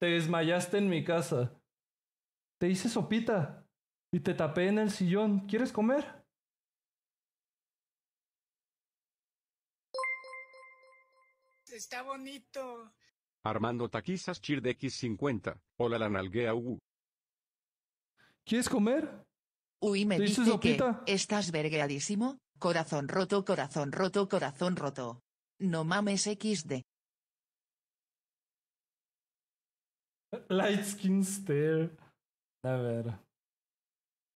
Te desmayaste en mi casa. Te hice sopita y te tapé en el sillón. ¿Quieres comer? Está bonito. Armando Taquizas Chir de X50. Hola la nalguea U. ¿Quieres comer? Uy, me dice que estás vergueadísimo. Corazón roto, corazón roto, corazón roto. No mames XD. Light Skin Stare. never